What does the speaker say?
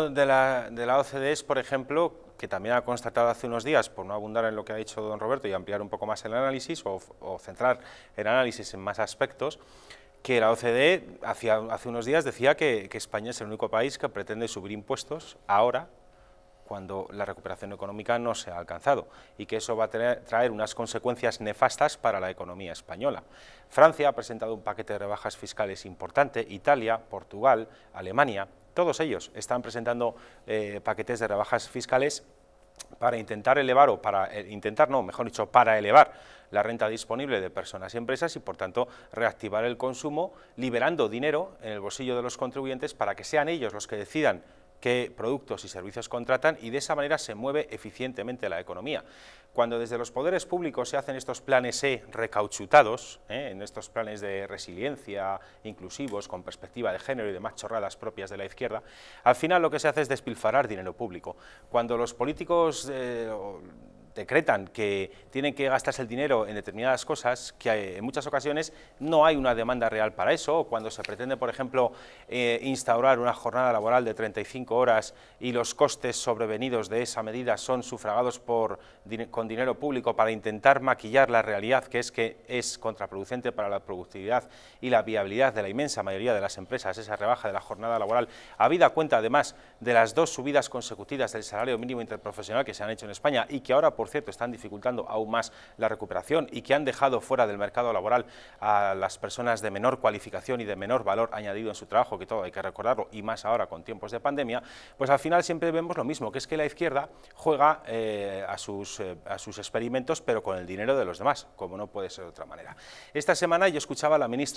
de la, de la OCDE es, por ejemplo, que también ha constatado hace unos días, por no abundar en lo que ha dicho don Roberto y ampliar un poco más el análisis o, centrar el análisis en más aspectos, que la OCDE hace unos días decía que, España es el único país que pretende subir impuestos ahora cuando la recuperación económica no se ha alcanzado y que eso va a traer unas consecuencias nefastas para la economía española. Francia ha presentado un paquete de rebajas fiscales importante, Italia, Portugal, Alemania, todos ellos están presentando eh, paquetes de rebajas fiscales para intentar elevar o para eh, intentar, no, mejor dicho, para elevar la renta disponible de personas y empresas y, por tanto, reactivar el consumo, liberando dinero en el bolsillo de los contribuyentes para que sean ellos los que decidan qué productos y servicios contratan y de esa manera se mueve eficientemente la economía. Cuando desde los poderes públicos se hacen estos planes E recauchutados, ¿eh? en estos planes de resiliencia, inclusivos, con perspectiva de género y demás chorradas propias de la izquierda, al final lo que se hace es despilfarrar dinero público. Cuando los políticos... Eh, decretan que tienen que gastarse el dinero en determinadas cosas que en muchas ocasiones no hay una demanda real para eso, cuando se pretende, por ejemplo, eh, instaurar una jornada laboral de 35 horas y los costes sobrevenidos de esa medida son sufragados por, con dinero público para intentar maquillar la realidad, que es que es contraproducente para la productividad y la viabilidad de la inmensa mayoría de las empresas, esa rebaja de la jornada laboral, habida cuenta además de las dos subidas consecutivas del salario mínimo interprofesional que se han hecho en España y que ahora por por cierto, están dificultando aún más la recuperación y que han dejado fuera del mercado laboral a las personas de menor cualificación y de menor valor añadido en su trabajo, que todo hay que recordarlo, y más ahora con tiempos de pandemia, pues al final siempre vemos lo mismo, que es que la izquierda juega eh, a, sus, eh, a sus experimentos, pero con el dinero de los demás, como no puede ser de otra manera. Esta semana yo escuchaba a la ministra